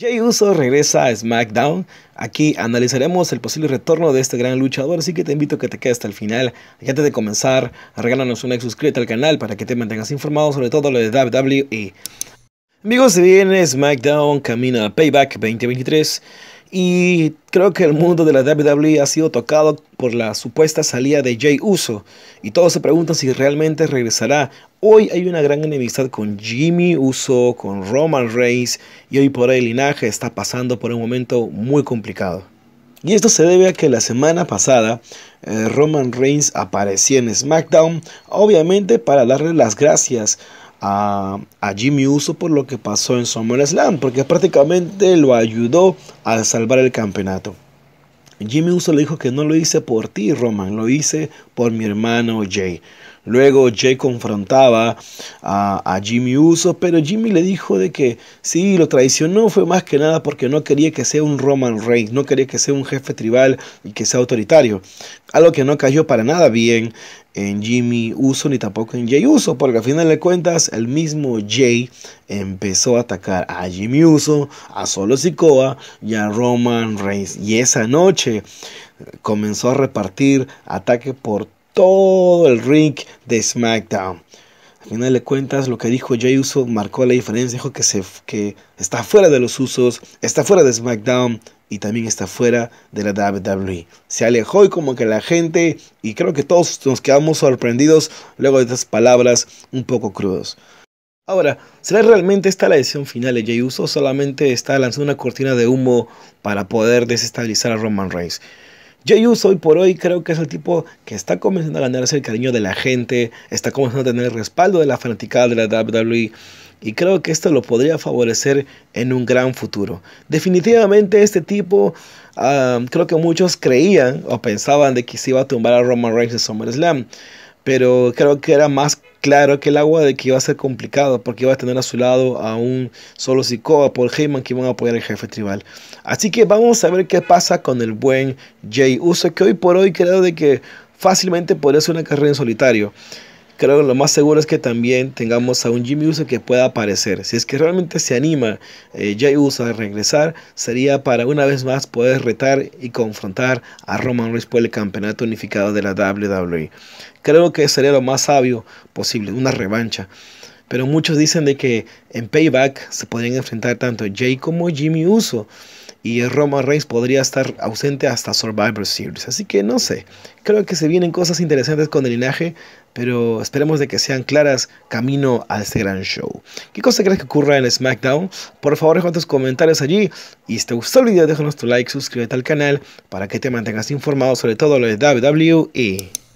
Jay Uso regresa a SmackDown. Aquí analizaremos el posible retorno de este gran luchador, así que te invito a que te quedes hasta el final. Y antes de comenzar, regálanos un like, suscríbete al canal para que te mantengas informado sobre todo lo de WWE. Amigos, se viene SmackDown, camina a Payback 2023. Y creo que el mundo de la WWE ha sido tocado por la supuesta salida de Jay Uso. Y todos se preguntan si realmente regresará. Hoy hay una gran enemistad con Jimmy Uso, con Roman Reigns. Y hoy por ahí el linaje está pasando por un momento muy complicado. Y esto se debe a que la semana pasada eh, Roman Reigns aparecía en SmackDown, obviamente para darle las gracias a, Jimmy Uso por lo que pasó en SummerSlam, porque prácticamente lo ayudó a salvar el campeonato. Jimmy Uso le dijo que no lo hice por ti, Roman, lo hice por mi hermano Jay. Luego Jay confrontaba a, Jimmy Uso, pero Jimmy le dijo de que sí, lo traicionó fue más que nada porque no quería que sea un Roman Reigns, no quería que sea un jefe tribal y que sea autoritario. Algo que no cayó para nada bien en Jimmy Uso ni tampoco en Jay Uso, porque al final de cuentas el mismo Jay empezó a atacar a Jimmy Uso, a Solo Sikoa y a Roman Reigns. Y esa noche comenzó a repartir ataque por todo el ring de SmackDown. Al final de cuentas, lo que dijo Jay Uso marcó la diferencia. Dijo que, se, que está fuera de los usos, está fuera de SmackDown y también está fuera de la WWE. Se alejó y como que la gente, y creo que todos nos quedamos sorprendidos luego de estas palabras un poco crudos. Ahora, ¿será realmente esta la decisión final de Jay Uso solamente está lanzando una cortina de humo para poder desestabilizar a Roman Reigns? Jeyus hoy por hoy creo que es el tipo que está comenzando a ganarse el cariño de la gente, está comenzando a tener el respaldo de la fanaticada de la WWE y creo que esto lo podría favorecer en un gran futuro. Definitivamente este tipo, ah, creo que muchos creían o pensaban de que se iba a tumbar a Roman Reigns en SummerSlam pero creo que era más claro que el agua de que iba a ser complicado, porque iba a tener a su lado a un solo psicópata por Heyman que iban a apoyar al jefe tribal. Así que vamos a ver qué pasa con el buen Jay Uso, que hoy por hoy creo de que fácilmente podría ser una carrera en solitario creo que lo más seguro es que también tengamos a un Jimmy Uso que pueda aparecer. Si es que realmente se anima eh, Jay Uso a regresar, sería para una vez más poder retar y confrontar a Roman Reigns por el campeonato unificado de la WWE. Creo que sería lo más sabio posible, una revancha. Pero muchos dicen de que en Payback se podrían enfrentar tanto Jay como Jimmy Uso. Y Roman Reigns podría estar ausente hasta Survivor Series. Así que no sé. Creo que se vienen cosas interesantes con el linaje. Pero esperemos de que sean claras camino a este gran show. ¿Qué cosa crees que ocurra en SmackDown? Por favor, deja tus comentarios allí. Y si te gustó el video, déjanos tu like, suscríbete al canal para que te mantengas informado sobre todo lo de WWE.